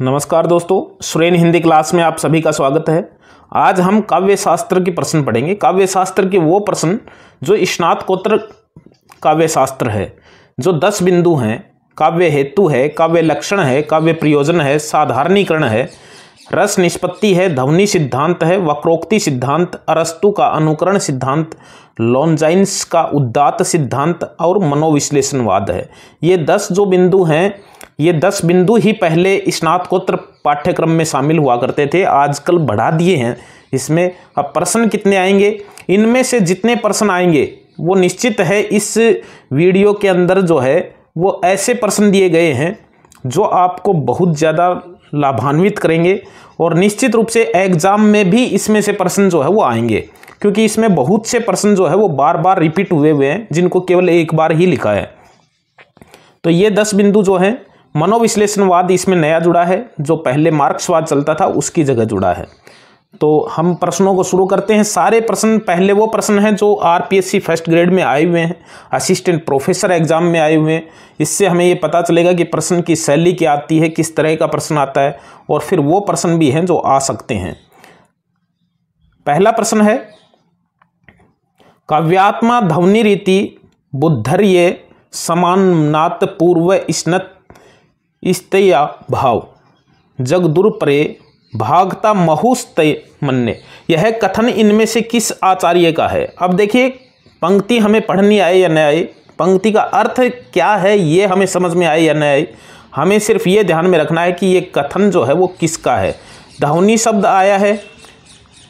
नमस्कार दोस्तों सुरेन हिंदी क्लास में आप सभी का स्वागत है आज हम काव्य शास्त्र के प्रश्न पढ़ेंगे काव्य शास्त्र के वो प्रश्न जो स्नातकोत्तर काव्य शास्त्र है जो दस बिंदु हैं काव्य हेतु है काव्य लक्षण है काव्य प्रयोजन है साधारणीकरण है रस निष्पत्ति है ध्वनि सिद्धांत है वक्रोक्ति सिद्धांत अरस्तु का अनुकरण सिद्धांत लॉन्जाइंस का उद्दात सिद्धांत और मनोविश्लेषणवाद है ये दस जो बिंदु हैं ये दस बिंदु ही पहले स्नातकोत्तर पाठ्यक्रम में शामिल हुआ करते थे आजकल बढ़ा दिए हैं इसमें अब प्रश्न कितने आएंगे इनमें से जितने प्रश्न आएंगे वो निश्चित है इस वीडियो के अंदर जो है वो ऐसे प्रश्न दिए गए हैं जो आपको बहुत ज़्यादा लाभान्वित करेंगे और निश्चित रूप से एग्ज़ाम में भी इसमें से प्रश्न जो है वो आएंगे क्योंकि इसमें बहुत से प्रश्न जो है वो बार बार रिपीट हुए हुए हैं जिनको केवल एक बार ही लिखा है तो ये दस बिंदु जो हैं मनोविश्लेषणवाद इसमें नया जुड़ा है जो पहले मार्क्सवाद चलता था उसकी जगह जुड़ा है तो हम प्रश्नों को शुरू करते हैं सारे प्रश्न पहले वो प्रश्न हैं जो आरपीएससी फर्स्ट ग्रेड में आए हुए हैं असिस्टेंट प्रोफेसर एग्जाम में आए हुए हैं इससे हमें ये पता चलेगा कि प्रश्न की शैली क्या आती है किस तरह का प्रश्न आता है और फिर वो प्रश्न भी हैं जो आ सकते हैं पहला प्रश्न है काव्यात्मा ध्वनि रीति बुद्धर्य समान पूर्व स्नत इस्तया भाव परे भागता महुस्तय मन्ने यह कथन इनमें से किस आचार्य का है अब देखिए पंक्ति हमें पढ़नी आए या न आए पंक्ति का अर्थ क्या है ये हमें समझ में आए या न आए हमें सिर्फ ये ध्यान में रखना है कि ये कथन जो है वो किसका है धवनी शब्द आया है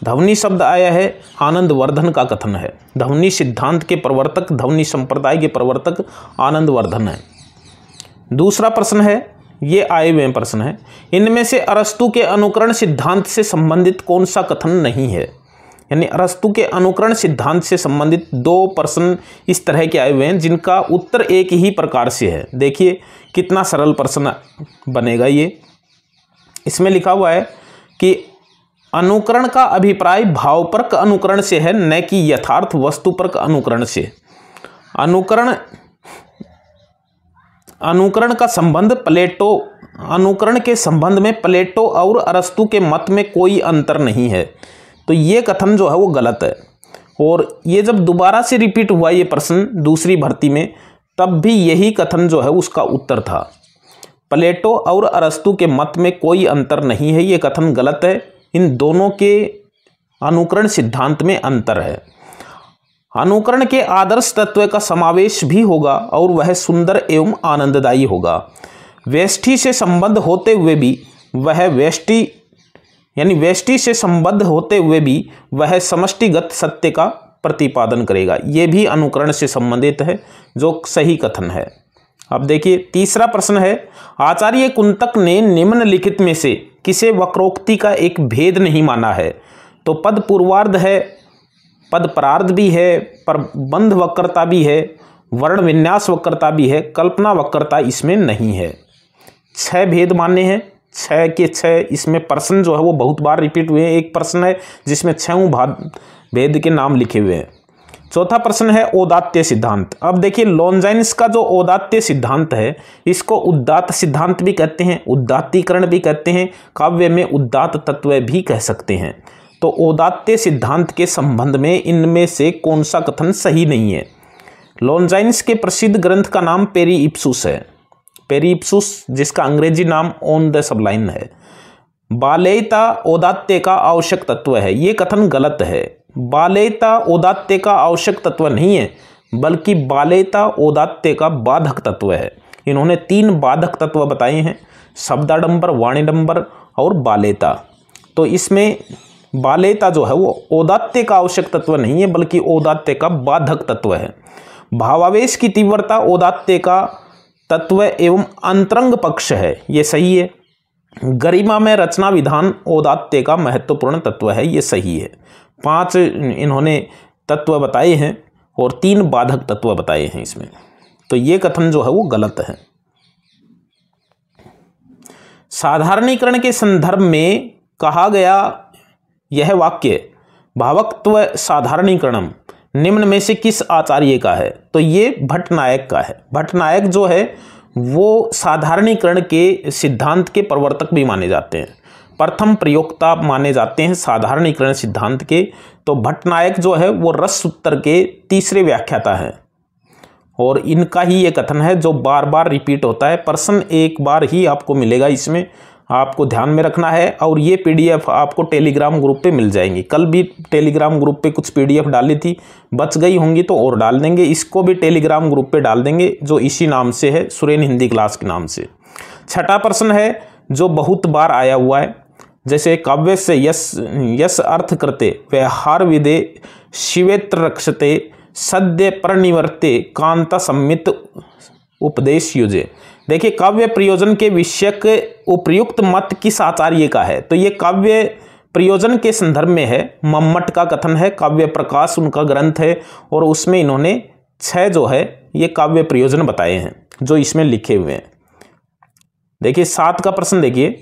धवनी शब्द आया है आनंद वर्धन का कथन है धवनी सिद्धांत के प्रवर्तक धवनी संप्रदाय के प्रवर्तक आनंद वर्धन है दूसरा प्रश्न है ये आए हुए प्रश्न हैं इनमें से अरस्तु के अनुकरण सिद्धांत से संबंधित कौन सा कथन नहीं है यानी अरस्तु के अनुकरण सिद्धांत से संबंधित दो प्रश्न इस तरह के आए हुए हैं जिनका उत्तर एक ही प्रकार से है देखिए कितना सरल प्रश्न बनेगा ये इसमें लिखा हुआ है कि अनुकरण का अभिप्राय भावपर्क अनुकरण से है न कि यथार्थ वस्तुपरक अनुकरण से अनुकरण अनुकरण का संबंध प्लेटो अनुकरण के संबंध में प्लेटो और अरस्तु के मत में कोई अंतर नहीं है तो ये कथन जो है वो गलत है और ये जब दोबारा से रिपीट हुआ ये प्रश्न दूसरी भर्ती में तब भी यही कथन जो है उसका उत्तर था प्लेटो और अरस्तु के मत में कोई अंतर नहीं है ये कथन गलत है इन दोनों के अनुकरण सिद्धांत में अंतर है अनुकरण के आदर्श तत्व का समावेश भी होगा और वह सुंदर एवं आनंददायी होगा वेष्टि से संबद्ध होते हुए भी वह वेष्टि यानी वेष्टि से संबद्ध होते हुए भी वह समष्टिगत सत्य का प्रतिपादन करेगा ये भी अनुकरण से संबंधित है जो सही कथन है अब देखिए तीसरा प्रश्न है आचार्य कुंतक ने निम्नलिखित में से किसे वक्रोक्ति का एक भेद नहीं माना है तो पद पूर्वार्ध है पद परार्ध भी है पर बंध वक्रता भी है वर्ण विन्यास वक्रता भी है कल्पना वक्रता इसमें नहीं है छह भेद मान्य हैं छः के छः इसमें प्रश्न जो है वो बहुत बार रिपीट हुए हैं एक प्रश्न है जिसमें छः भाद भेद के नाम लिखे हुए हैं चौथा प्रश्न है औदात्य सिद्धांत अब देखिए लॉन्जाइंस का जो औदात्य सिद्धांत है इसको उद्दात सिद्धांत भी कहते हैं उद्दातीकरण भी कहते हैं काव्य में उद्दात तत्व भी कह सकते हैं तो औदात्य सिद्धांत के संबंध में इनमें से कौन सा कथन सही नहीं है लॉन्जाइंस के प्रसिद्ध ग्रंथ का नाम पेरी इप्सुस है पेरी इप्सुस जिसका अंग्रेजी नाम ऑन द सबलाइन है बालेयता औदात्य का आवश्यक तत्व है ये कथन गलत है बालेयता औदात्य का आवश्यक तत्व नहीं है बल्कि बालेयता औदात्य का बाधक तत्व है इन्होंने तीन बाधक तत्व बताए हैं शब्दाडम्बर वाणिडंबर और बालेता तो इसमें बालेता जो है वो औदात्य का आवश्यक तत्व नहीं है बल्कि औदात्य का बाधक तत्व है भावावेश की तीव्रता औदात्य का तत्व एवं अंतरंग पक्ष है ये सही है गरिमा में रचना विधान औदात्य का महत्वपूर्ण तत्व है ये सही है पांच इन्होंने तत्व बताए हैं और तीन बाधक तत्व बताए हैं इसमें तो ये कथन जो है वो गलत है साधारणीकरण के संदर्भ में कहा गया यह वाक्य भावकत्व साधारणीकरणम निम्न में से किस आचार्य का है तो ये भट्टनायक का है भट्टनायक जो है वो साधारणीकरण के सिद्धांत के प्रवर्तक भी माने जाते हैं प्रथम प्रयोक्ता माने जाते हैं साधारणीकरण सिद्धांत के तो भट्टनायक जो है वो रस उत्तर के तीसरे व्याख्याता है और इनका ही ये कथन है जो बार बार रिपीट होता है प्रश्न एक बार ही आपको मिलेगा इसमें आपको ध्यान में रखना है और ये पीडीएफ आपको टेलीग्राम ग्रुप पे मिल जाएंगी कल भी टेलीग्राम ग्रुप पे कुछ पीडीएफ डाली थी बच गई होंगी तो और डाल देंगे इसको भी टेलीग्राम ग्रुप पे डाल देंगे जो इसी नाम से है सुरेन हिंदी क्लास के नाम से छठा प्रश्न है जो बहुत बार आया हुआ है जैसे काव्य से यस यस अर्थ करते व्यवहार विदे शिवेत्र रक्षते सद्य परनिवर्ते कांता सम्मित उपदेश युजे देखिए काव्य प्रयोजन के के उपयुक्त मत किस आचार्य का है तो ये काव्य प्रयोजन के संदर्भ में है मम्मट का कथन है काव्य प्रकाश उनका ग्रंथ है और उसमें इन्होंने छह जो है ये काव्य प्रयोजन बताए हैं जो इसमें लिखे हुए हैं देखिए सात का प्रश्न देखिए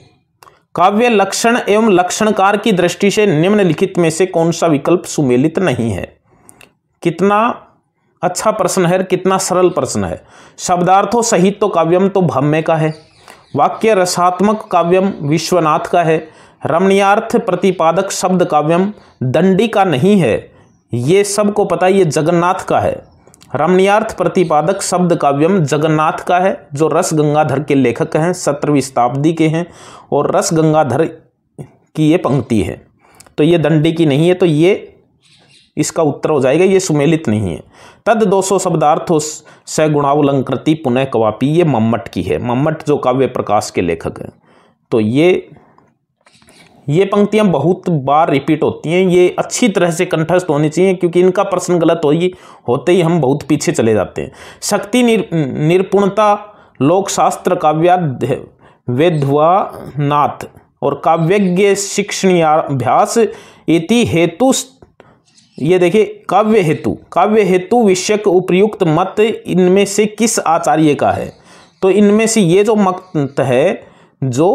काव्य लक्षण एवं लक्षणकार की दृष्टि से निम्नलिखित में से कौन सा विकल्प सुमेलित नहीं है कितना अच्छा प्रश्न है कितना सरल प्रश्न है शब्दार्थों सहित तो काव्यम तो भम्य का है वाक्य रसात्मक काव्यम विश्वनाथ का है रमणीयार्थ प्रतिपादक शब्द काव्यम दंडी का नहीं है ये सबको पता ये जगन्नाथ का है रमणीयार्थ प्रतिपादक शब्द काव्यम जगन्नाथ का है जो रस गंगाधर के लेखक हैं सत्रहवीं शताब्दी के हैं और रस गंगाधर की ये पंक्ति है तो ये दंडी की नहीं है तो ये इसका उत्तर हो जाएगा ये सुमेलित नहीं है तद दो सौ शब्दार्थ स गुणावलंकृति पुनः कवापी ये मम्मट की है मम्मट जो काव्य प्रकाश के लेखक हैं तो ये ये पंक्तियां बहुत बार रिपीट होती हैं ये अच्छी तरह से कंठस्थ होनी चाहिए क्योंकि इनका प्रश्न गलत हो ही होते ही हम बहुत पीछे चले जाते हैं शक्ति निर, निरपुणता लोकशास्त्र काव्याध्य वेध्वानाथ और काव्यज्ञ शिक्षणीयाभ्यास इति हेतु ये देखिए काव्य हेतु काव्य हेतु विषय उपयुक्त मत इनमें से किस आचार्य का है तो इनमें से ये जो मत है जो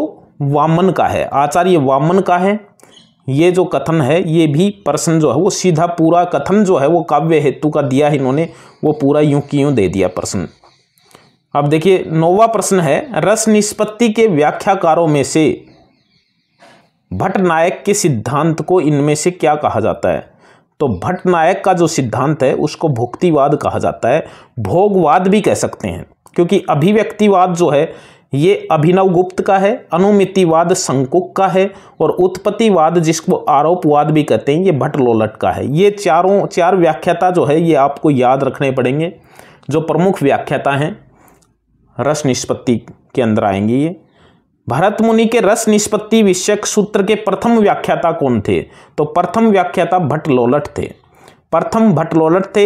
वामन का है आचार्य वामन का है ये जो कथन है ये भी प्रश्न जो है वो सीधा पूरा कथन जो है वो काव्य हेतु का दिया इन्होंने वो पूरा यूं की यूं दे दिया प्रश्न अब देखिए नौवा प्रश्न है रस निष्पत्ति के व्याख्याकारों में से भट्ट नायक के सिद्धांत को इनमें से क्या कहा जाता है तो भट्ट नायक का जो सिद्धांत है उसको भुक्तिवाद कहा जाता है भोगवाद भी कह सकते हैं क्योंकि अभिव्यक्तिवाद जो है ये अभिनव गुप्त का है अनुमितिवाद संकुक का है और उत्पत्तिवाद जिसको आरोपवाद भी कहते हैं ये भट्ट लोलट का है ये चारों चार व्याख्याता जो है ये आपको याद रखने पड़ेंगे जो प्रमुख व्याख्याता हैं रस निष्पत्ति के अंदर आएंगे ये भरत मुनि के रस निष्पत्ति विषयक सूत्र के प्रथम व्याख्याता कौन थे तो प्रथम व्याख्याता भट्ट लोलट थे प्रथम भट्ट लोलट थे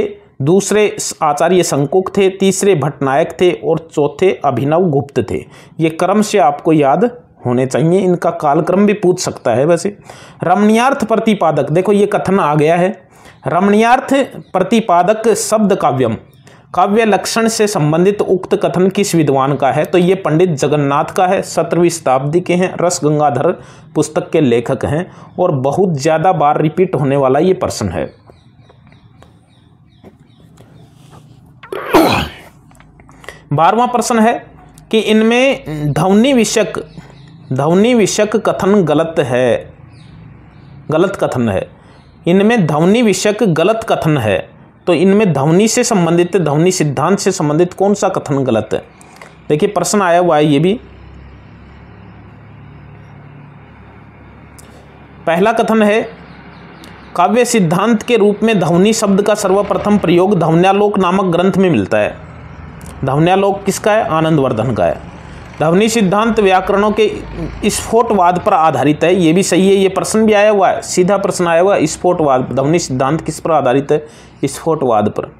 दूसरे आचार्य संकुक थे तीसरे भट्टनायक थे और चौथे अभिनव गुप्त थे ये क्रम से आपको याद होने चाहिए इनका कालक्रम भी पूछ सकता है वैसे रमणीयार्थ प्रतिपादक देखो ये कथन आ गया है रमणीयार्थ प्रतिपादक शब्द काव्यम काव्य लक्षण से संबंधित उक्त कथन किस विद्वान का है तो ये पंडित जगन्नाथ का है सत्रहवीं शताब्दी के हैं रस गंगाधर पुस्तक के लेखक हैं और बहुत ज़्यादा बार रिपीट होने वाला ये प्रश्न है बारवा प्रश्न है कि इनमें ध्वनि विषयक ध्वनि विषयक कथन गलत है गलत कथन है इनमें ध्वनि विषयक गलत कथन है तो इनमें ध्वनि से संबंधित ध्वनि सिद्धांत से संबंधित कौन सा कथन गलत है देखिए प्रश्न आया हुआ है ये भी पहला कथन है काव्य सिद्धांत के रूप में ध्वनि शब्द का सर्वप्रथम प्रयोग ध्वन्यालोक नामक ग्रंथ में मिलता है ध्वन्यालोक किसका है आनंदवर्धन का है ध्वनि सिद्धांत व्याकरणों के स्फोटवाद पर आधारित है ये भी सही है ये प्रश्न भी आया हुआ है सीधा प्रश्न आया हुआ है स्फोटवाद ध्वनि सिद्धांत किस पर आधारित है स्फोटवाद पर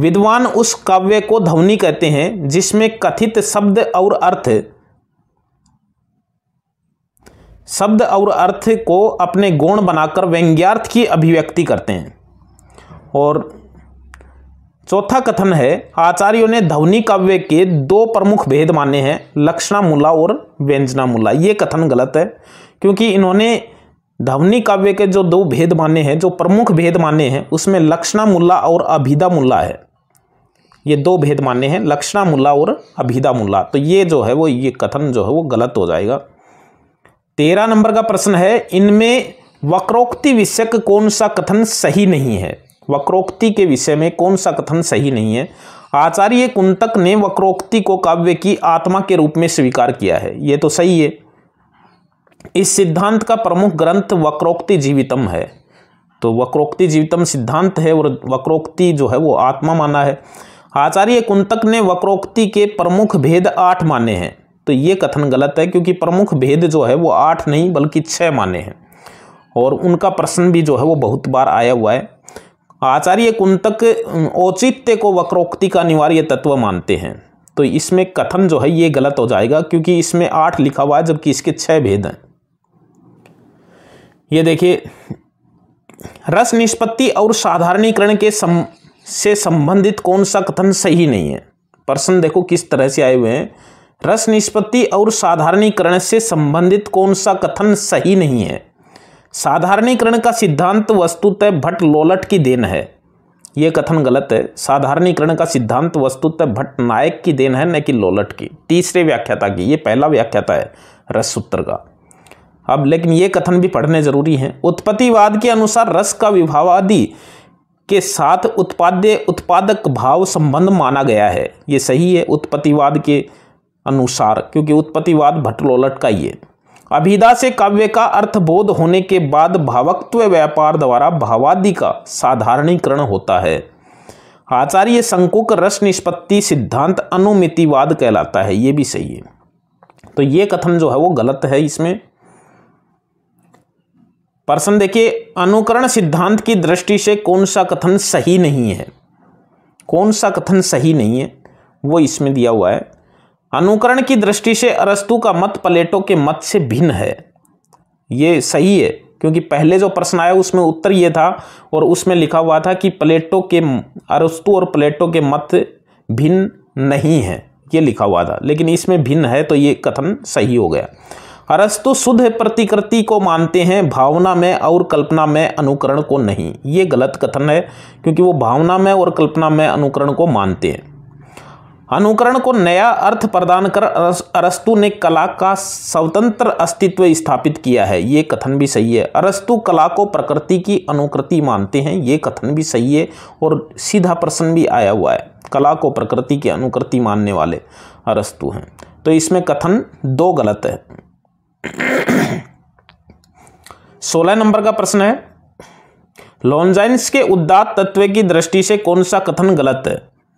विद्वान उस काव्य को ध्वनि कहते हैं जिसमें कथित शब्द और अर्थ शब्द और अर्थ को अपने गुण बनाकर व्यंग्यार्थ की अभिव्यक्ति करते हैं और चौथा कथन है आचार्यों ने ध्वनि काव्य के दो प्रमुख भेद माने हैं लक्षणामूला और व्यंजनामूला ये कथन गलत है क्योंकि इन्होंने धवनी काव्य के जो दो भेद माने हैं जो प्रमुख भेद माने हैं उसमें लक्षणा मुल्ला और अभिदा मुल्ला है ये दो भेद मान्य हैं लक्षणा मुल्ला और अभिदा मुल्ला तो ये जो है वो ये कथन जो है वो गलत हो जाएगा तेरह नंबर का प्रश्न है इनमें वक्रोक्ति विषयक कौन सा कथन सही नहीं है वक्रोक्ति के विषय में कौन सा कथन सही नहीं है आचार्य कुंतक ने वक्रोक्ति को काव्य की आत्मा के रूप में स्वीकार किया है ये तो सही है इस सिद्धांत का प्रमुख ग्रंथ वक्रोक्ति जीवितम है तो वक्रोक्ति जीवितम सिद्धांत है और वक्रोक्ति जो है वो आत्मा माना है आचार्य कुंतक ने वक्रोक्ति के प्रमुख भेद आठ माने हैं तो ये कथन गलत है क्योंकि प्रमुख भेद जो है वो आठ नहीं बल्कि छः माने हैं और उनका प्रश्न भी जो है वो बहुत बार आया हुआ है आचार्य कुंतक औचित्य को वक्रोक्ति का अनिवार्य तत्व मानते हैं तो इसमें कथन जो है ये गलत हो जाएगा क्योंकि इसमें आठ लिखा हुआ है जबकि इसके छः भेद हैं ये देखिए रस निष्पत्ति और साधारणीकरण के सम से संबंधित कौन सा कथन सही नहीं है प्रश्न देखो किस तरह से आए हुए हैं रस निष्पत्ति और साधारणीकरण से संबंधित कौन सा कथन सही नहीं है साधारणीकरण का सिद्धांत वस्तुतः भट्ट लोलट की देन है यह कथन गलत है साधारणीकरण का सिद्धांत वस्तुतः भट्ट नायक की देन है न कि लोलट की तीसरे व्याख्याता की ये पहला व्याख्याता है रस सूत्र का अब लेकिन ये कथन भी पढ़ने जरूरी हैं उत्पत्तिवाद के अनुसार रस का विभावादि के साथ उत्पाद्य उत्पादक भाव संबंध माना गया है ये सही है उत्पत्तिवाद के अनुसार क्योंकि उत्पत्तिवाद भटलोलट का ही है अभिदा से काव्य का अर्थबोध होने के बाद भावकत्व व्यापार द्वारा भावादि का साधारणीकरण होता है आचार्य संकुक रस निष्पत्ति सिद्धांत अनुमितिवाद कहलाता है ये भी सही है तो ये कथन जो है वो गलत है इसमें प्रश्न देखिए अनुकरण सिद्धांत की दृष्टि से कौन सा कथन सही नहीं है कौन सा कथन सही नहीं है वो इसमें दिया हुआ है अनुकरण की दृष्टि से अरस्तु का मत प्लेटो के मत से भिन्न है ये सही है क्योंकि पहले जो प्रश्न आया उसमें उत्तर ये था और उसमें लिखा हुआ था कि प्लेटो के अरस्तु और प्लेटो के मत भिन्न नहीं है ये लिखा हुआ था लेकिन इसमें भिन्न है तो ये कथन सही हो गया अरस्तु शुद्ध प्रतिकृति को मानते हैं भावना में और कल्पना में अनुकरण को नहीं ये गलत कथन है क्योंकि वो भावना में और कल्पना में अनुकरण को मानते हैं अनुकरण को नया अर्थ प्रदान कर अरस्तु ने कला का स्वतंत्र अस्तित्व स्थापित किया है ये कथन भी सही है अरस्तु कला को प्रकृति की अनुकृति मानते हैं ये कथन भी सही है और सीधा प्रश्न भी आया हुआ है कला को प्रकृति की अनुकृति मानने वाले अरस्तु हैं तो इसमें कथन दो गलत है सोलह नंबर का प्रश्न है लॉन्जाइंस के उदात तत्व की दृष्टि से कौन सा कथन गलत है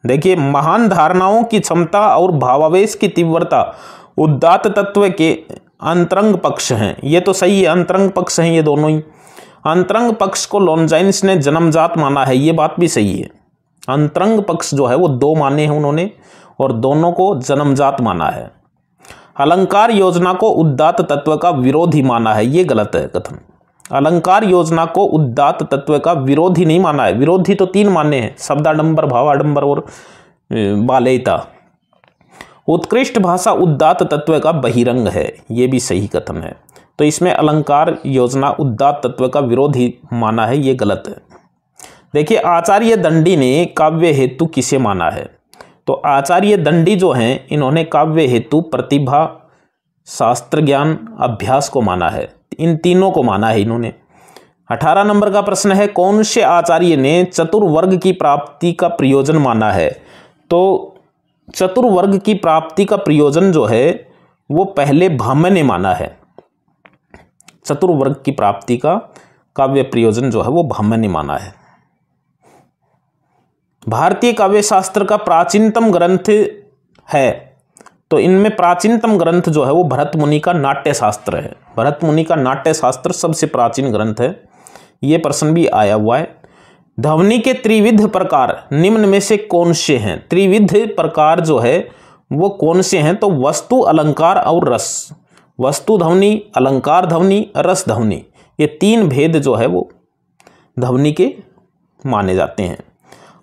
देखिए महान धारणाओं की क्षमता और भावावेश की तीव्रता उदात तत्व के अंतरंग पक्ष हैं ये तो सही है अंतरंग पक्ष हैं ये दोनों ही अंतरंग पक्ष को लॉन्जाइंस ने जन्मजात माना है ये बात भी सही है अंतरंग पक्ष जो है वो दो माने हैं उन्होंने और दोनों को जन्मजात माना है अलंकार योजना को उद्दात तत्व का विरोधी माना है ये गलत है कथन अलंकार योजना को उद्दात तत्व का विरोधी नहीं माना है विरोधी तो तीन माने हैं शब्दाडम्बर भावाडंबर और बालेता उत्कृष्ट भाषा उद्दात तत्व का बहिरंग है ये भी सही कथन है तो इसमें अलंकार योजना उद्दात तत्व का विरोधी माना है ये गलत है देखिए आचार्य दंडी ने काव्य हेतु किसे माना है तो आचार्य दंडी जो हैं इन्होंने काव्य हेतु प्रतिभा शास्त्र ज्ञान अभ्यास को माना है इन तीनों को माना है इन्होंने अठारह नंबर का प्रश्न है कौन से आचार्य ने चतुर्वर्ग की प्राप्ति का प्रयोजन माना है तो चतुर्वर्ग की प्राप्ति का प्रयोजन जो है वो पहले भाम्य ने माना है चतुर्वर्ग की प्राप्ति का काव्य प्रयोजन जो है वो भाम्य ने माना है भारतीय काव्य शास्त्र का प्राचीनतम ग्रंथ है तो इनमें प्राचीनतम ग्रंथ जो है वो भरत मुनि का नाट्य शास्त्र है भरत मुनि का नाट्य शास्त्र सबसे प्राचीन ग्रंथ है ये प्रश्न भी आया हुआ है ध्वनि के त्रिविध प्रकार निम्न में से कौन से हैं त्रिविध प्रकार जो है वो कौन से हैं तो वस्तु अलंकार और रस वस्तु ध्वनि अलंकार ध्वनि रस ध्वनि ये तीन भेद जो है वो ध्वनि के माने जाते हैं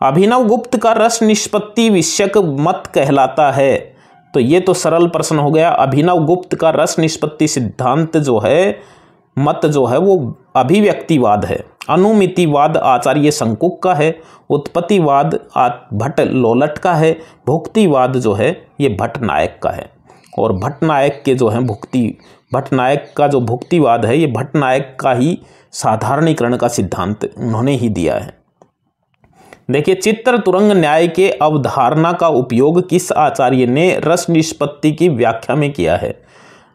अभिनव गुप्त का रस निष्पत्ति विषयक मत कहलाता है तो ये तो सरल प्रश्न हो गया अभिनव गुप्त का रस निष्पत्ति सिद्धांत जो है मत जो है वो अभिव्यक्तिवाद है अनुमितिवाद आचार्य संकुक का है उत्पत्तिवाद भट्ट लोलट का है भुक्तिवाद जो है ये भट्टनायक का है और भट्टनायक के जो हैं भुक्ति भट्टनायक का जो भुक्तिवाद है ये भट्टनायक का ही साधारणीकरण का सिद्धांत उन्होंने ही दिया है देखिए चित्र तुरंग न्याय के अवधारणा का उपयोग किस आचार्य ने रस निष्पत्ति की व्याख्या में किया है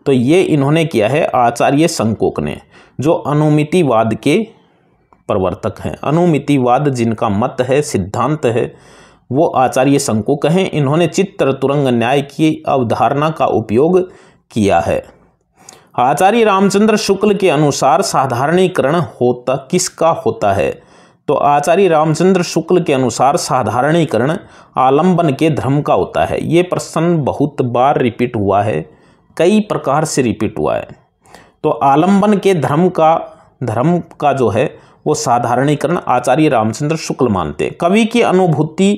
तो ये इन्होंने किया है आचार्य संकोक ने जो अनुमितिवाद के प्रवर्तक हैं अनुमितिवाद जिनका मत है सिद्धांत है वो आचार्य संकोक हैं इन्होंने चित्र तुरंग न्याय की अवधारणा का उपयोग किया है आचार्य रामचंद्र शुक्ल के अनुसार साधारणीकरण होता किसका होता है तो आचार्य रामचंद्र शुक्ल के अनुसार साधारणीकरण आलंबन के धर्म का होता है ये प्रश्न बहुत बार रिपीट हुआ है कई प्रकार से रिपीट हुआ है तो आलंबन के धर्म का धर्म का जो है वो साधारणीकरण आचार्य रामचंद्र शुक्ल मानते कवि की अनुभूति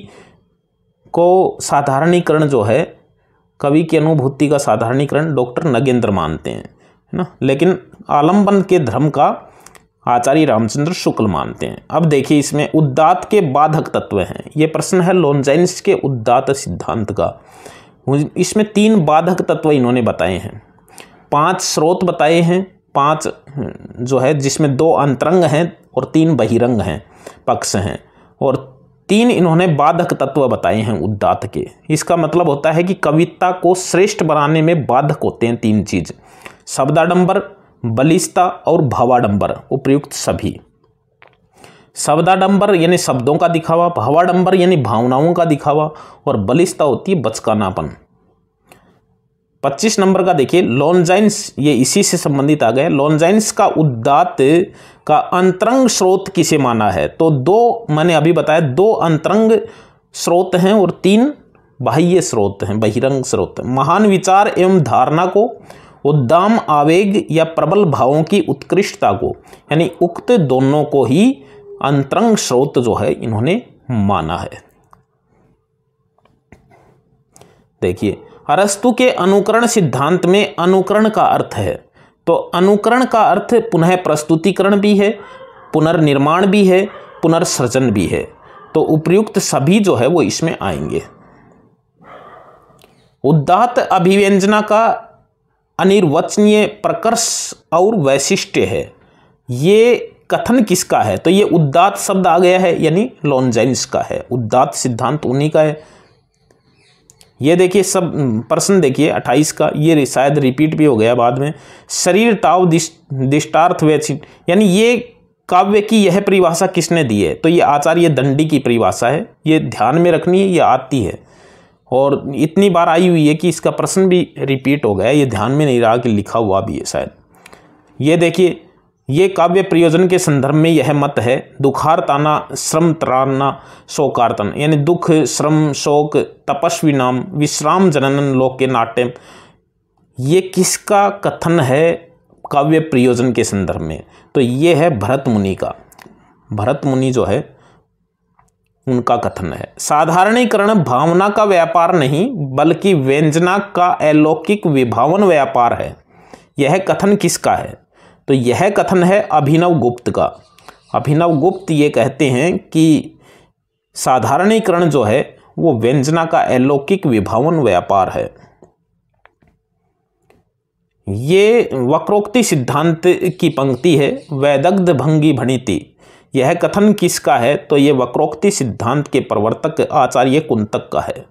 को साधारणीकरण जो है कवि की अनुभूति का साधारणीकरण डॉक्टर नगेंद्र मानते हैं है ना लेकिन आलंबन के धर्म का आचार्य रामचंद्र शुक्ल मानते हैं अब देखिए इसमें उद्दात के बाधक तत्व हैं ये प्रश्न है लोनजेंस के उद्दात सिद्धांत का इसमें तीन बाधक तत्व इन्होंने बताए हैं पांच स्रोत बताए हैं पांच हम्म, जो है जिसमें दो अंतरंग हैं और तीन बहिरंग हैं पक्ष हैं और तीन इन्होंने बाधक तत्व बताए हैं उद्दात के इसका मतलब होता है कि कविता को श्रेष्ठ बनाने में बाधक होते हैं तीन चीज़ शब्दाडम्बर बलिस्ता और भावाडंबर उपयुक्त सभी शब्दाडंबर यानी शब्दों का दिखावा भावाडंबर यानी भावनाओं का दिखावा और बलिस्ता होती है बचकानापन 25 नंबर का देखिए लॉन्जाइंस ये इसी से संबंधित आ गए लॉन्जाइंस का उद्दात का अंतरंग स्रोत किसे माना है तो दो मैंने अभी बताया दो अंतरंग स्रोत हैं और तीन बाह्य स्रोत हैं बहिरंग स्रोत महान विचार एवं धारणा को उद्दाम आवेग या प्रबल भावों की उत्कृष्टता को यानी उक्त दोनों को ही अंतरंग स्रोत जो है इन्होंने माना है देखिए अरस्तु के अनुकरण सिद्धांत में अनुकरण का अर्थ है तो अनुकरण का अर्थ पुनः प्रस्तुतिकरण भी है पुनर्निर्माण भी है पुनर्सृजन भी है तो उपयुक्त सभी जो है वो इसमें आएंगे उद्दात अभिव्यंजना का अनिर्वचनीय प्रकर्ष और वैशिष्ट्य है ये कथन किसका है तो ये उद्दात शब्द आ गया है यानी लॉन्जेंस का है उद्दात सिद्धांत उन्हीं का है ये देखिए सब प्रश्न देखिए अट्ठाईस का ये शायद रिपीट भी हो गया बाद में शरीर ताव दिश दिष्टार्थ वैचित यानी ये काव्य की यह परिभाषा किसने दी है तो ये आचार्य दंडी की परिभाषा है ये ध्यान में रखनी है ये आती है और इतनी बार आई हुई है कि इसका प्रश्न भी रिपीट हो गया ये ध्यान में नहीं रहा कि लिखा हुआ भी है शायद ये देखिए ये काव्य प्रयोजन के संदर्भ में यह मत है दुखारताना श्रम तराना शोकार्तन यानी दुख श्रम शोक तपस्वी नाम विश्राम जननन लोक के नाट्य ये किसका कथन है काव्य प्रयोजन के संदर्भ में तो ये है भरत मुनि का भरत मुनि जो है उनका कथन है साधारणीकरण भावना का व्यापार नहीं बल्कि व्यंजना का अलौकिक विभावन व्यापार है यह कथन किसका है तो यह कथन है अभिनव गुप्त का अभिनव गुप्त ये कहते हैं कि साधारणीकरण जो है वो व्यंजना का अलौकिक विभावन व्यापार है ये वक्रोक्ति सिद्धांत की पंक्ति है वैदग्ध भंगी भणिति यह कथन किसका है तो यह वक्रोक्ति सिद्धांत के प्रवर्तक आचार्य कुंतक का है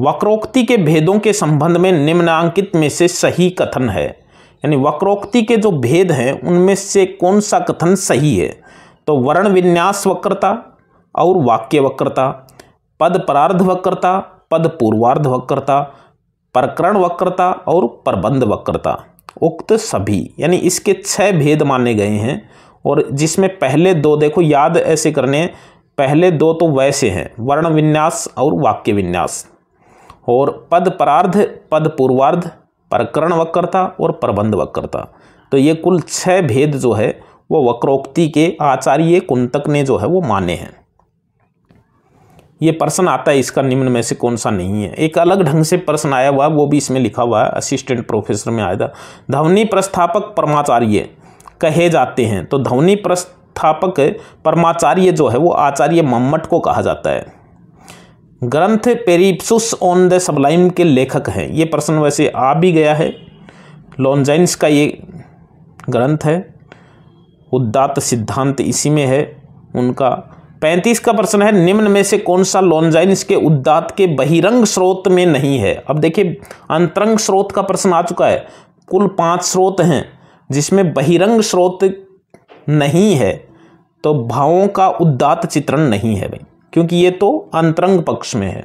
वक्रोक्ति के भेदों के संबंध में निम्नांकित में से सही कथन है यानी वक्रोक्ति के जो भेद हैं उनमें से कौन सा कथन सही है तो वर्ण विन्यास वक्रता और वाक्य वक्रता पद परार्ध वक्रता पद पूर्वार्ध वक्रता प्रकरण वक्रता और प्रबंध वक्रता उक्त सभी यानी इसके छह भेद माने गए हैं और जिसमें पहले दो देखो याद ऐसे करने पहले दो तो वैसे हैं वर्ण विन्यास और वाक्य विन्यास और पद परार्ध पद पूर्वार्ध प्रकरण वक्रता और प्रबंध वक्रता तो ये कुल छः भेद जो है वो वक्रोक्ति के आचार्य कुंतक ने जो है वो माने हैं ये प्रश्न आता है इसका निम्न में से कौन सा नहीं है एक अलग ढंग से प्रश्न आया हुआ वो भी इसमें लिखा हुआ है असिस्टेंट प्रोफेसर में आया था ध्वनि प्रस्थापक परमाचार्य कहे जाते हैं तो ध्वनि प्रस्थापक परमाचार्य जो है वो आचार्य मम्मट को कहा जाता है ग्रंथ पेरिप्सुस ऑन द सबलाइम के लेखक हैं ये प्रश्न वैसे आ भी गया है लॉन्जेंस का ये ग्रंथ है उद्दात सिद्धांत इसी में है उनका पैंतीस का प्रश्न है निम्न में से कौन सा लॉन्जाइंस के उद्दात के बहिरंग स्रोत में नहीं है अब देखिए अंतरंग स्रोत का प्रश्न आ चुका है कुल पांच स्रोत हैं जिसमें बहिरंग स्रोत नहीं है तो भावों का उद्दात चित्रण नहीं है भाई क्योंकि ये तो अंतरंग पक्ष में है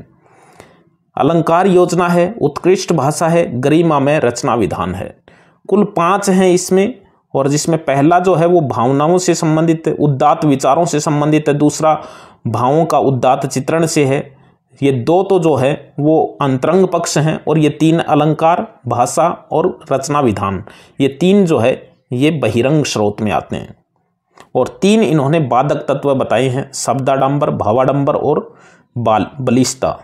अलंकार योजना है उत्कृष्ट भाषा है गरिमा में रचना विधान है कुल पाँच हैं इसमें और जिसमें पहला जो है वो भावनाओं से संबंधित उद्दात विचारों से संबंधित है दूसरा भावों का उद्दात चित्रण से है ये दो तो जो है वो अंतरंग पक्ष हैं और ये तीन अलंकार भाषा और रचना विधान ये तीन जो है ये बहिरंग स्रोत में आते हैं और तीन इन्होंने बाधक तत्व बताए हैं शब्दाडम्बर भावाडम्बर और बाल बलिष्ठता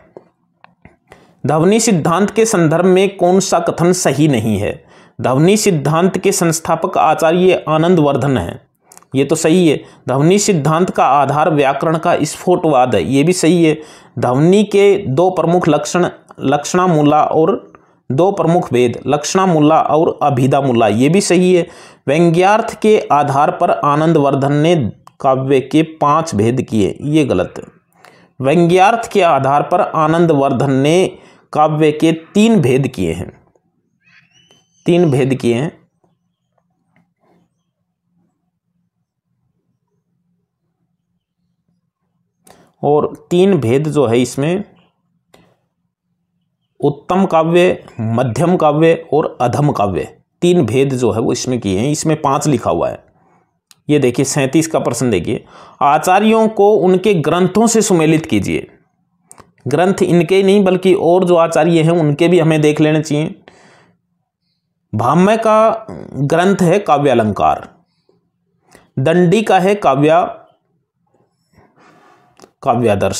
धवनी सिद्धांत के संदर्भ में कौन सा कथन सही नहीं है धवनी सिद्धांत के संस्थापक आचार्य आनंदवर्धन हैं ये तो सही है ध्वनि सिद्धांत का आधार व्याकरण का स्फोटवाद है ये भी सही है ध्वनि के दो प्रमुख लक्षण लक्षणामूला और दो प्रमुख भेद लक्षणामूला और अभिदामूला ये भी सही है व्यंग्यार्थ के आधार पर आनंदवर्धन ने काव्य के पांच भेद किए ये गलत है व्यंग्यार्थ के आधार पर आनंदवर्धन ने काव्य के तीन भेद किए हैं तीन भेद किए हैं और तीन भेद जो है इसमें उत्तम काव्य मध्यम काव्य और अधम काव्य तीन भेद जो है वो इसमें किए हैं इसमें पांच लिखा हुआ है ये देखिए सैंतीस का प्रश्न देखिए आचार्यों को उनके ग्रंथों से सुमेलित कीजिए ग्रंथ इनके नहीं बल्कि और जो आचार्य हैं उनके भी हमें देख लेने चाहिए भाम्य का ग्रंथ है काव्यालंकार दंडी का है काव्या काव्यादर्श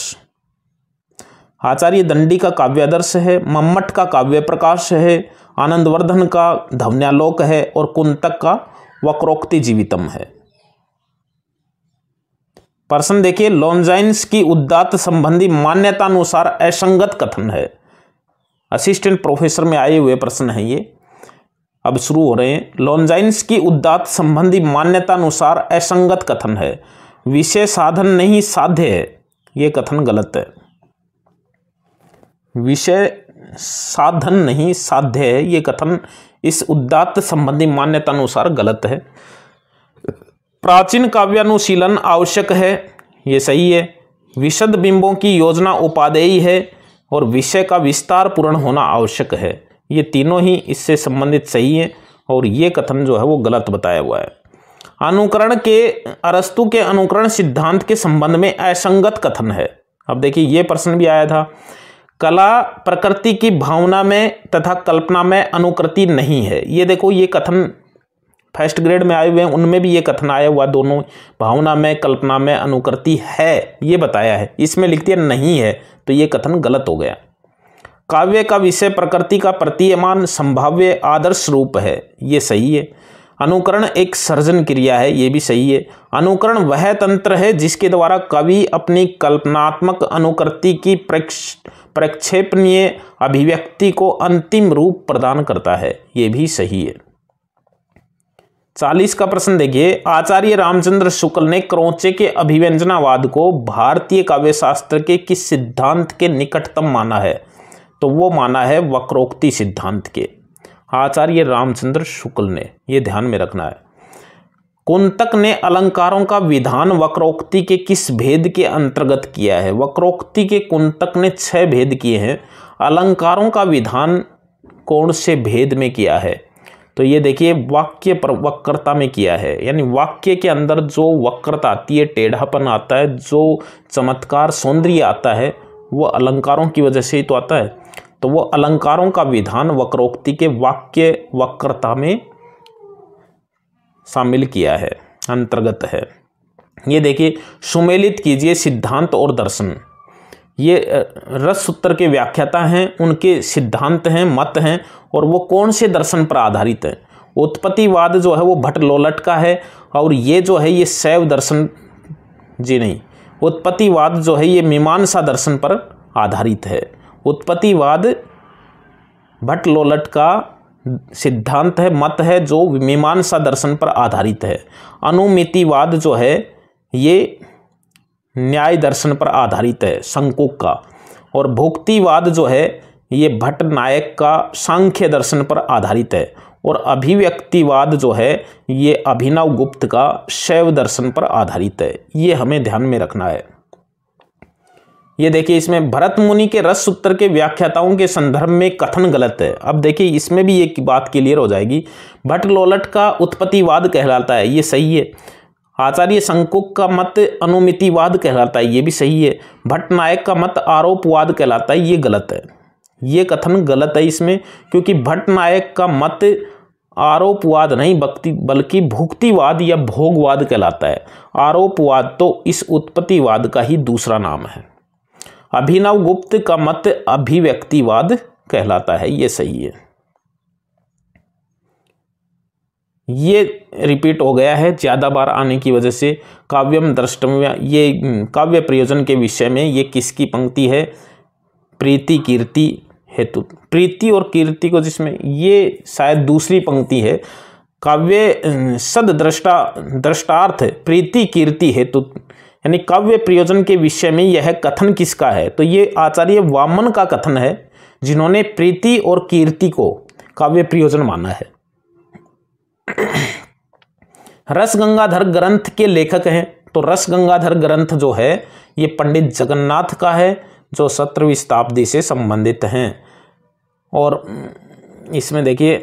आचार्य दंडी का काव्यादर्श है मम्मट का काव्य प्रकाश है आनंदवर्धन का धवन्यालोक है और कुंतक का वक्रोक्ति जीवितम है प्रश्न देखिए लॉन्जाइन्स की उद्दात संबंधी मान्यता अनुसार असंगत कथन है असिस्टेंट प्रोफेसर में आए हुए प्रश्न है ये अब शुरू हो रहे हैं लॉन्जाइन्स की उद्दात संबंधी मान्यता अनुसार असंगत कथन है विषय साधन नहीं साध्य है ये कथन गलत है विषय साधन नहीं साध्य है ये कथन इस उदात्त संबंधी मान्यता अनुसार गलत है प्राचीन काव्यानुशीलन आवश्यक है ये सही है विशद बिंबों की योजना उपादेयी है और विषय का विस्तार पूर्ण होना आवश्यक है ये तीनों ही इससे संबंधित सही है और ये कथन जो है वो गलत बताया हुआ है अनुकरण के अरस्तु के अनुकरण सिद्धांत के संबंध में असंगत कथन है अब देखिए ये प्रश्न भी आया था कला प्रकृति की भावना में तथा कल्पना में अनुकृति नहीं है ये देखो ये कथन फर्स्ट ग्रेड में आए हुए हैं उनमें भी ये कथन आया हुआ दोनों भावना में कल्पना में अनुकृति है ये बताया है इसमें लिखती है नहीं है तो ये कथन गलत हो गया काव्य का विषय प्रकृति का प्रतीयमान संभाव्य आदर्श रूप है ये सही है अनुकरण एक सर्जन क्रिया है ये भी सही है अनुकरण वह तंत्र है जिसके द्वारा कवि अपनी कल्पनात्मक अनुकृति की प्रक्षेपणीय अभिव्यक्ति को अंतिम रूप प्रदान करता है ये भी सही है चालीस का प्रश्न देखिए आचार्य रामचंद्र शुक्ल ने क्रोचे के अभिव्यंजनावाद को भारतीय काव्यशास्त्र के किस सिद्धांत के निकटतम माना है तो वो माना है वक्रोक्ति सिद्धांत के आचार्य रामचंद्र शुक्ल ने ये ध्यान में रखना है कुंतक ने अलंकारों का विधान वक्रोक्ति के किस भेद के अंतर्गत किया है वक्रोक्ति के कुंतक ने छह भेद किए हैं अलंकारों का विधान कौन से भेद में किया है तो ये देखिए वाक्य पर वक्रता में किया है यानी वाक्य के अंदर जो वक्रता आती है टेढ़ापन आता है जो चमत्कार सौंदर्य आता है वो अलंकारों की वजह से ही तो आता है तो वो अलंकारों का विधान वक्रोक्ति के वाक्य वक्रता में शामिल किया है अंतर्गत है ये देखिए सुमेलित कीजिए सिद्धांत और दर्शन ये रस सूत्र के व्याख्याता हैं उनके सिद्धांत हैं मत हैं और वो कौन से दर्शन पर आधारित हैं उत्पत्तिवाद जो है वो भट्ट लोलट का है और ये जो है ये शैव दर्शन जी नहीं उत्पत्तिवाद जो है ये मीमांसा दर्शन पर आधारित है उत्पत्तिवाद भट्ट लोलट का सिद्धांत है मत है जो मीमांसा दर्शन पर आधारित है अनुमितिवाद जो है ये न्याय दर्शन पर आधारित है संकुक का और भुक्तिवाद जो है ये भट्ट नायक का सांख्य दर्शन पर आधारित है और अभिव्यक्तिवाद जो है ये अभिनव गुप्त का शैव दर्शन पर आधारित है ये हमें ध्यान में रखना है ये देखिए इसमें भरत मुनि के रस सूत्र के व्याख्याताओं के संदर्भ में कथन गलत है अब देखिए इसमें भी ये बात क्लियर हो जाएगी भट्ट लोलट का उत्पत्तिवाद कहलाता है ये सही है आचार्य संकुक का मत अनुमितिवाद कहलाता है ये भी सही है भट्ट नायक का मत आरोपवाद कहलाता है ये गलत है ये कथन गलत है इसमें क्योंकि भट्ट नायक का मत आरोपवाद नहीं भक्ति बल्कि भुक्तिवाद या भोगवाद कहलाता है आरोपवाद तो इस उत्पत्तिवाद का ही दूसरा नाम है अभिनव गुप्त का मत अभिव्यक्तिवाद कहलाता है ये सही है ये रिपीट हो गया है ज़्यादा बार आने की वजह से काव्यम दृष्टम ये हम्म, काव्य प्रयोजन के विषय में ये किसकी पंक्ति है प्रीति कीर्ति हेतु प्रीति और कीर्ति को जिसमें ये शायद दूसरी पंक्ति है काव्य हम्म, सद दृष्टा दृष्टार्थ प्रीति कीर्ति हेतु यानी काव्य प्रयोजन के विषय में यह कथन किसका है तो ये आचार्य वामन का कथन है जिन्होंने प्रीति और कीर्ति को काव्य प्रयोजन माना है रस गंगाधर ग्रंथ के लेखक हैं तो रस गंगाधर ग्रंथ जो है ये पंडित जगन्नाथ का है जो सत्रहवीं शताब्दी से संबंधित हैं और इसमें देखिए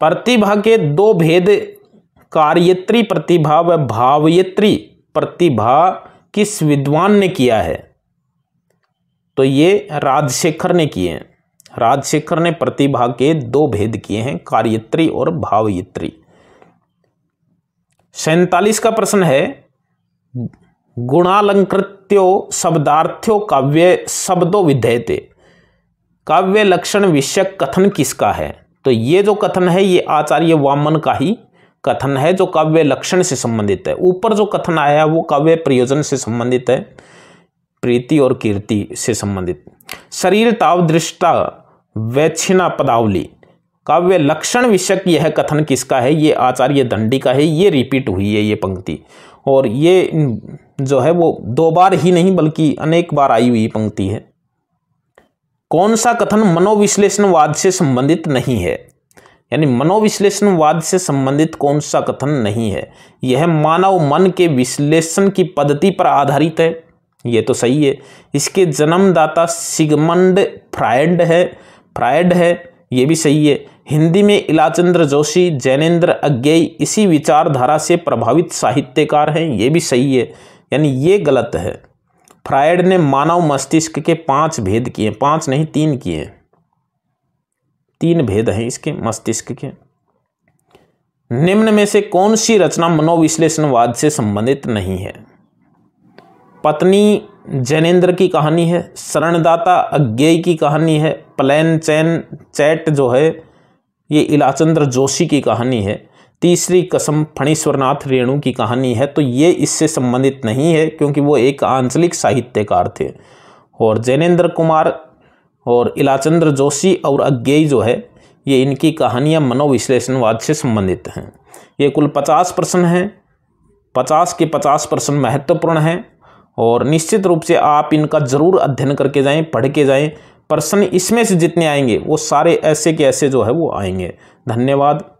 प्रतिभा के दो भेद कार्यत्री प्रतिभा व भावयत्री प्रतिभा किस विद्वान ने किया है तो ये राजशेखर ने किए हैं राजशेखर ने प्रतिभा के दो भेद किए हैं कार्यत्री और भावयित्री सैतालीस का प्रश्न है गुणालंकृत्यो शब्दार्थ्यो काव्य शब्दों विधेयते काव्य लक्षण विषय कथन किसका है तो ये जो कथन है ये आचार्य वामन का ही कथन है जो काव्य लक्षण से संबंधित है ऊपर जो कथन आया वो काव्य प्रयोजन से संबंधित है प्रीति और कीर्ति से संबंधित शरीर ताव दृष्टा पदावली काव्य लक्षण विषय यह कथन किसका है ये आचार्य दंडी का है ये रिपीट हुई है ये पंक्ति और ये जो है वो दो बार ही नहीं बल्कि अनेक बार आई हुई पंक्ति है कौन सा कथन मनोविश्लेषणवाद से संबंधित नहीं है यानी मनोविश्लेषणवाद से संबंधित कौन सा कथन नहीं है यह मानव मन के विश्लेषण की पद्धति पर आधारित है ये तो सही है इसके जन्मदाता सिगमंड फ्रायड है फ्रायड है ये भी सही है हिंदी में इलाचंद्र जोशी जैनेन्द्र अज्ञेय इसी विचारधारा से प्रभावित साहित्यकार हैं ये भी सही है यानी ये गलत है फ्रायड ने मानव मस्तिष्क के पांच भेद किए पांच नहीं तीन किए हैं तीन भेद हैं इसके मस्तिष्क के निम्न में से कौन सी रचना मनोविश्लेषणवाद से संबंधित नहीं है पत्नी जैनेन्द्र की कहानी है शरणदाता अज्ञेय की कहानी है प्लान चैन चैट जो है ये इलाचंद्र जोशी की कहानी है तीसरी कसम फणीश्वरनाथ रेणु की कहानी है तो ये इससे संबंधित नहीं है क्योंकि वो एक आंचलिक साहित्यकार थे और जैनेन्द्र कुमार और इलाचंद्र जोशी और अज्ञेय जो है ये इनकी कहानियाँ मनोविश्लेषणवाद से संबंधित हैं ये कुल पचास प्रश्न हैं पचास के पचास प्रश्न महत्वपूर्ण हैं और निश्चित रूप से आप इनका ज़रूर अध्ययन करके जाएं पढ़ के जाएं प्रश्न इसमें से जितने आएंगे वो सारे ऐसे के ऐसे जो है वो आएंगे धन्यवाद